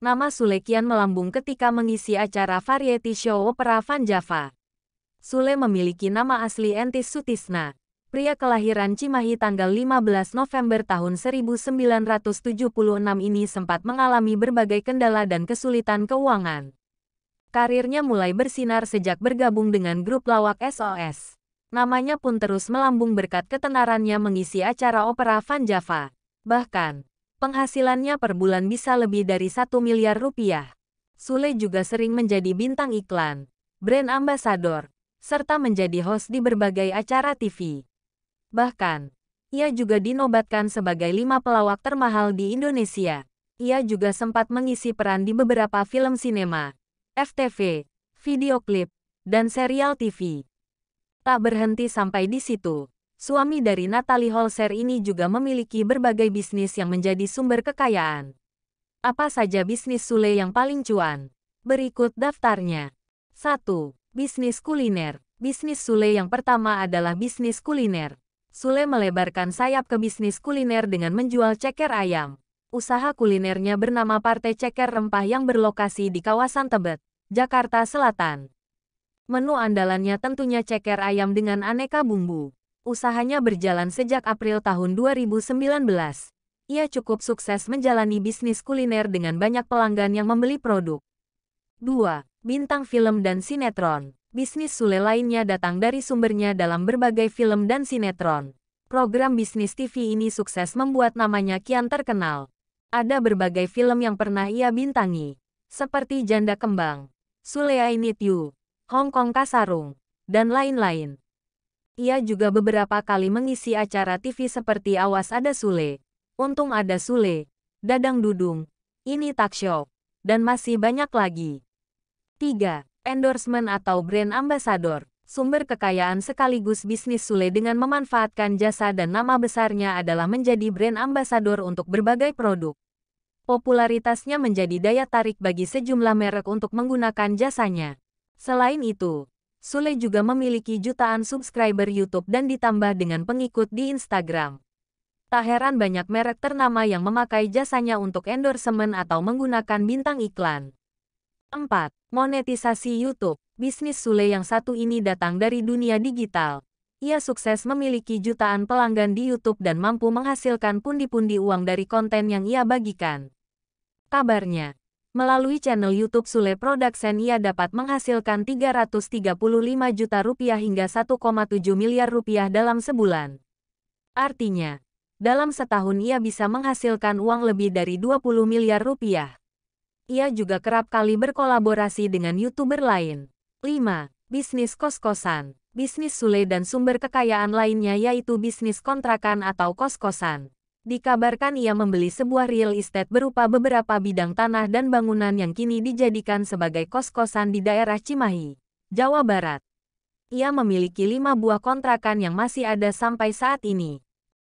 Nama Sule kian melambung ketika mengisi acara variety show opera Van Java. Sule memiliki nama asli Entis Sutisna, pria kelahiran Cimahi tanggal 15 November tahun 1976 ini sempat mengalami berbagai kendala dan kesulitan keuangan. Karirnya mulai bersinar sejak bergabung dengan grup lawak SOS. Namanya pun terus melambung berkat ketenarannya mengisi acara opera Van Java. Bahkan, penghasilannya per bulan bisa lebih dari satu miliar rupiah. Sule juga sering menjadi bintang iklan, brand ambasador, serta menjadi host di berbagai acara TV. Bahkan, ia juga dinobatkan sebagai lima pelawak termahal di Indonesia. Ia juga sempat mengisi peran di beberapa film sinema, FTV, video klip, dan serial TV. Tak berhenti sampai di situ suami dari Natalie Holzer ini juga memiliki berbagai bisnis yang menjadi sumber kekayaan. Apa saja bisnis Sule yang paling cuan? Berikut daftarnya. 1. Bisnis kuliner. Bisnis Sule yang pertama adalah bisnis kuliner. Sule melebarkan sayap ke bisnis kuliner dengan menjual ceker ayam. Usaha kulinernya bernama Partai Ceker Rempah yang berlokasi di kawasan Tebet, Jakarta Selatan. Menu andalannya tentunya ceker ayam dengan aneka bumbu. Usahanya berjalan sejak April tahun 2019. Ia cukup sukses menjalani bisnis kuliner dengan banyak pelanggan yang membeli produk. 2. Bintang film dan sinetron. Bisnis Sule lainnya datang dari sumbernya dalam berbagai film dan sinetron. Program bisnis TV ini sukses membuat namanya kian terkenal. Ada berbagai film yang pernah ia bintangi, seperti Janda Kembang, Sule I Need You, Hong Kong Kasarung, dan lain-lain. Ia juga beberapa kali mengisi acara TV seperti Awas Ada Sule, Untung Ada Sule, Dadang Dudung, Ini Tak Show, dan masih banyak lagi. 3. Endorsement atau Brand Ambassador Sumber kekayaan sekaligus bisnis Sule dengan memanfaatkan jasa dan nama besarnya adalah menjadi brand ambassador untuk berbagai produk. Popularitasnya menjadi daya tarik bagi sejumlah merek untuk menggunakan jasanya. Selain itu, Sule juga memiliki jutaan subscriber YouTube dan ditambah dengan pengikut di Instagram. Tak heran banyak merek ternama yang memakai jasanya untuk endorsement atau menggunakan bintang iklan. 4. Monetisasi YouTube Bisnis Sule yang satu ini datang dari dunia digital. Ia sukses memiliki jutaan pelanggan di YouTube dan mampu menghasilkan pundi-pundi uang dari konten yang ia bagikan. Kabarnya, Melalui channel YouTube Sule Production ia dapat menghasilkan 335 juta rupiah hingga 1,7 miliar rupiah dalam sebulan. Artinya, dalam setahun ia bisa menghasilkan uang lebih dari 20 miliar rupiah. Ia juga kerap kali berkolaborasi dengan YouTuber lain. 5. Bisnis kos-kosan Bisnis Sule dan sumber kekayaan lainnya yaitu bisnis kontrakan atau kos-kosan. Dikabarkan ia membeli sebuah real estate berupa beberapa bidang tanah dan bangunan yang kini dijadikan sebagai kos-kosan di daerah Cimahi, Jawa Barat. Ia memiliki lima buah kontrakan yang masih ada sampai saat ini.